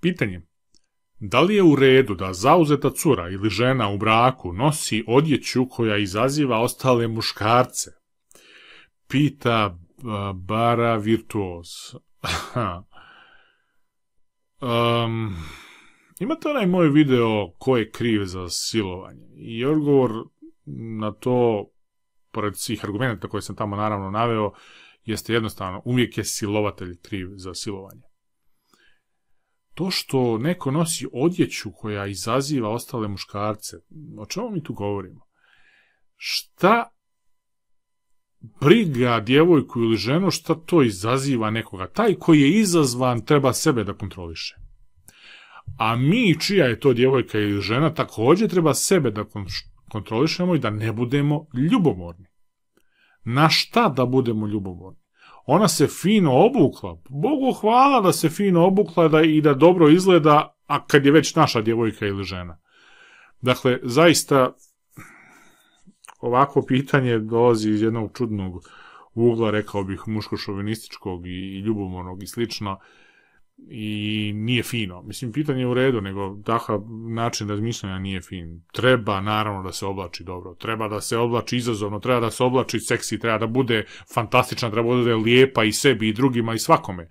Pitanje. Da li je u redu da zauzeta cura ili žena u braku nosi odjeću koja izaziva ostale muškarce? Pita bara virtuoz. imate onaj moj video ko je kriv za silovanje? I odgovor na to, pored svih argumenta koje sam tamo naravno naveo, jeste jednostavno, uvijek je silovatelj kriv za silovanje to što neko nosi odjeću koja izaziva ostale muškarce, o čemu mi tu govorimo? Šta briga djevojku ili ženu šta to izaziva nekoga? Taj koji je izazvan treba sebe da kontroliše. A mi, čija je to djevojka ili žena, također treba sebe da kontrolišemo i da ne budemo ljubomorni. Na šta da budemo ljubomorni? Ona se fino obukla. Bogu hvala da se fino obukla da i da dobro izgleda, a kad je već naša djevojka ili žena. Dakle, zaista ovako pitanje dolazi iz jednog čudnog ugla, rekao bih, muško i ljubomornog i slično i nije fino. Mislim, pitanje je u redu, nego takav način razmišljanja nije fin. Treba, naravno, da se oblači dobro. Treba da se oblači izazovno, treba da se oblači seksi, treba da bude fantastična, treba da bude lijepa i sebi i drugima i svakome.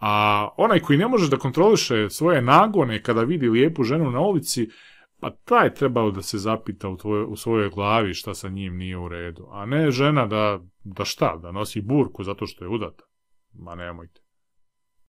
A onaj koji ne može da kontroliše svoje nagone kada vidi lijepu ženu na ulici, pa taj trebao da se zapita u, tvoje, u svojoj glavi šta sa njim nije u redu. A ne žena da, da šta, da nosi burku zato što je udata. Ma nemojte.